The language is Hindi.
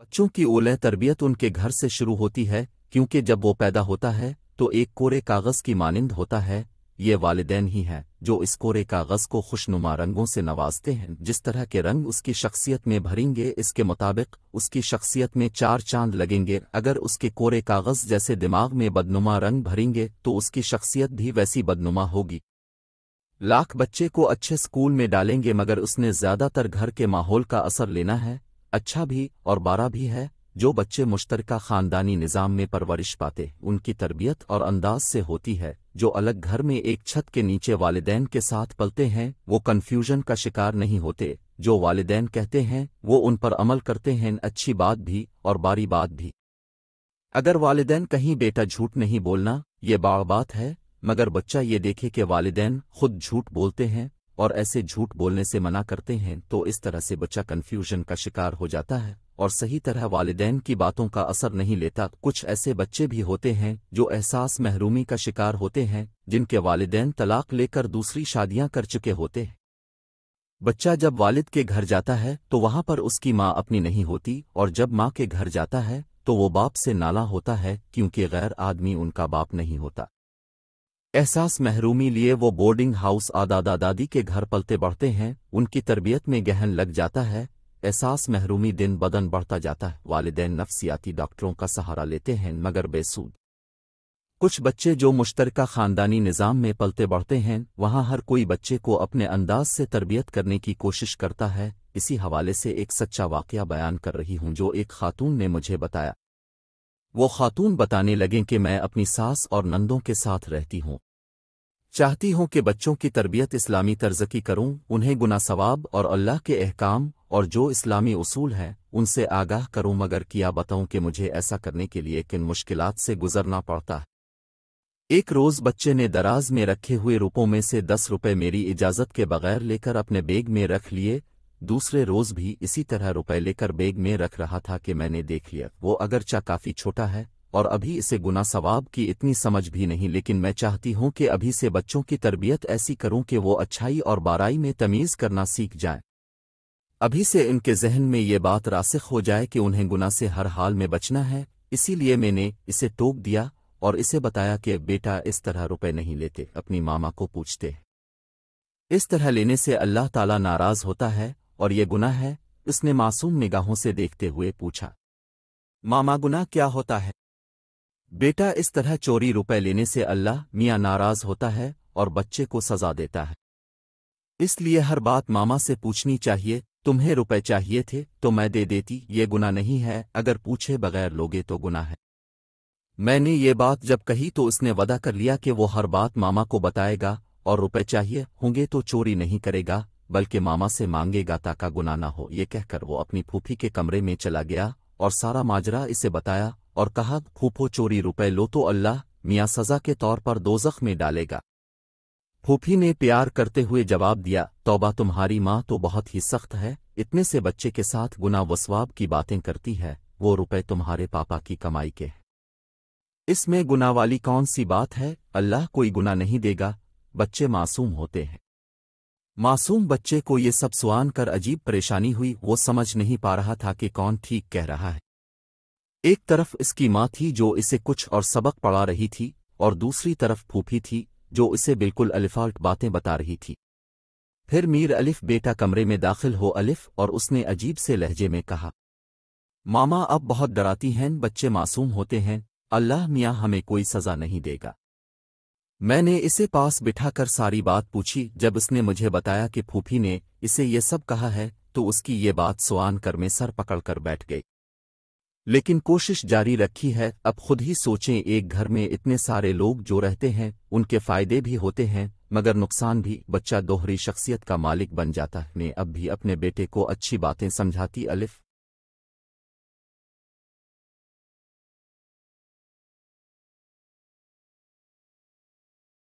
बच्चों की ओलह तरबियत उनके घर से शुरू होती है क्योंकि जब वो पैदा होता है तो एक कोरे कागज़ की मानंद होता है ये वालदेन ही हैं जो इस कोरे कागज़ को खुशनुमा रंगों से नवाजते हैं जिस तरह के रंग उसकी शख्सियत में भरेंगे इसके मुताबिक उसकी शख्सियत में चार चांद लगेंगे अगर उसके कोरे कागज़ जैसे दिमाग में बदनुमा रंग भरेंगे तो उसकी शख्सियत भी वैसी बदनुमा होगी लाख बच्चे को अच्छे स्कूल में डालेंगे मगर उसने ज़्यादातर घर के माहौल का असर लेना है अच्छा भी और बारा भी है जो बच्चे मुश्तरक खानदानी निज़ाम में परवरिश पाते उनकी तरबियत और अंदाज से होती है जो अलग घर में एक छत के नीचे वालदेन के साथ पलते हैं वो कन्फ्यूजन का शिकार नहीं होते जो वालदेन कहते हैं वो उन पर अमल करते हैं अच्छी बात भी और बारी बात भी अगर वालदेन कहीं बेटा झूठ नहीं बोलना ये बाड़ बात है मगर बच्चा ये देखे कि वालदेन खुद झूठ बोलते हैं और ऐसे झूठ बोलने से मना करते हैं तो इस तरह से बच्चा कन्फ्यूजन का शिकार हो जाता है और सही तरह वालदेन की बातों का असर नहीं लेता कुछ ऐसे बच्चे भी होते हैं जो एहसास महरूमी का शिकार होते हैं जिनके वालदेन तलाक लेकर दूसरी शादियां कर चुके होते हैं बच्चा जब वालिद के घर जाता है तो वहां पर उसकी माँ अपनी नहीं होती और जब माँ के घर जाता है तो वो बाप से नाला होता है क्योंकि गैर आदमी उनका बाप नहीं होता एहसास महरूमी लिए वो बोर्डिंग हाउस आदादा दादी के घर पलते बढ़ते हैं उनकी तरबियत में गहन लग जाता है एहसास महरूमी दिन बदन बढ़ता जाता है वालदेन नफ्सियाती डॉक्टरों का सहारा लेते हैं मगर बेसूद कुछ बच्चे जो मुश्तरका ख़ानदानी निज़ाम में पलते बढ़ते हैं वहां हर कोई बच्चे को अपने अंदाज से तरबियत करने की कोशिश करता है इसी हवाले से एक सच्चा वाक़ बयान कर रही हूं जो एक खातून ने मुझे बताया वो खातून बताने लगें कि मैं अपनी सास और नंदों के साथ रहती हूँ चाहती हूँ कि बच्चों की तरबियत इस्लामी तर्ज की करूँ उन्हें गुना सवाब और अल्लाह के अहकाम और जो इस्लामी उसूल हैं उनसे आगाह करूँ मगर किया बताऊँ कि मुझे ऐसा करने के लिए किन मुश्किल से गुजरना पड़ता है एक रोज़ बच्चे ने दराज में रखे हुए रूपों में से दस रुपये मेरी इजाज़त के बगैर लेकर अपने बेग में रख लिए दूसरे रोज भी इसी तरह रुपए लेकर बैग में रख रहा था कि मैंने देख लिया वो अगरचा काफ़ी छोटा है और अभी इसे गुना सवाब की इतनी समझ भी नहीं लेकिन मैं चाहती हूँ कि अभी से बच्चों की तरबियत ऐसी करूं कि वो अच्छाई और बाराई में तमीज़ करना सीख जाए अभी से इनके जहन में ये बात रासिक हो जाए कि उन्हें गुना से हर हाल में बचना है इसीलिए मैंने इसे टोक दिया और इसे बताया कि बेटा इस तरह रुपए नहीं लेते अपनी मामा को पूछते इस तरह लेने से अल्लाह ताला नाराज़ होता है और ये गुना है इसने मासूम निगाहों से देखते हुए पूछा मामा गुना क्या होता है बेटा इस तरह चोरी रुपए लेने से अल्लाह मियाँ नाराज होता है और बच्चे को सजा देता है इसलिए हर बात मामा से पूछनी चाहिए तुम्हें रुपए चाहिए थे तो मैं दे देती ये गुना नहीं है अगर पूछे बगैर लोगे तो गुना है मैंने ये बात जब कही तो उसने वदा कर लिया कि वो हर बात मामा को बताएगा और रुपए चाहिए होंगे तो चोरी नहीं करेगा बल्कि मामा से मांगेगा ताका गुना ना हो ये कहकर वो अपनी फूफी के कमरे में चला गया और सारा माजरा इसे बताया और कहा फूफो चोरी रुपए लो तो अल्लाह मियाँ सजा के तौर पर दो में डालेगा फूफी ने प्यार करते हुए जवाब दिया तोबा तुम्हारी माँ तो बहुत ही सख्त है इतने से बच्चे के साथ गुना वसवाब की बातें करती है वो रुपए तुम्हारे पापा की कमाई के इसमें गुना वाली कौन सी बात है अल्लाह कोई गुना नहीं देगा बच्चे मासूम होते हैं मासूम बच्चे को ये सब सुआन कर अजीब परेशानी हुई वो समझ नहीं पा रहा था कि कौन ठीक कह रहा है एक तरफ इसकी माँ थी जो इसे कुछ और सबक पढ़ा रही थी और दूसरी तरफ फूफी थी जो इसे बिल्कुल अलिफाल्ट बातें बता रही थी फिर मीर अलिफ बेटा कमरे में दाखिल हो अलिफ और उसने अजीब से लहजे में कहा मामा अब बहुत डराती हैं बच्चे मासूम होते हैं अल्लाह मियाँ हमें कोई सज़ा नहीं देगा मैंने इसे पास बिठाकर सारी बात पूछी जब उसने मुझे बताया कि फूफी ने इसे ये सब कहा है तो उसकी ये बात सुआन कर में सर पकड़कर बैठ गई लेकिन कोशिश जारी रखी है अब खुद ही सोचें एक घर में इतने सारे लोग जो रहते हैं उनके फायदे भी होते हैं मगर नुकसान भी बच्चा दोहरी शख्सियत का मालिक बन जाता है ने अब भी अपने बेटे को अच्छी बातें समझाती अलिफ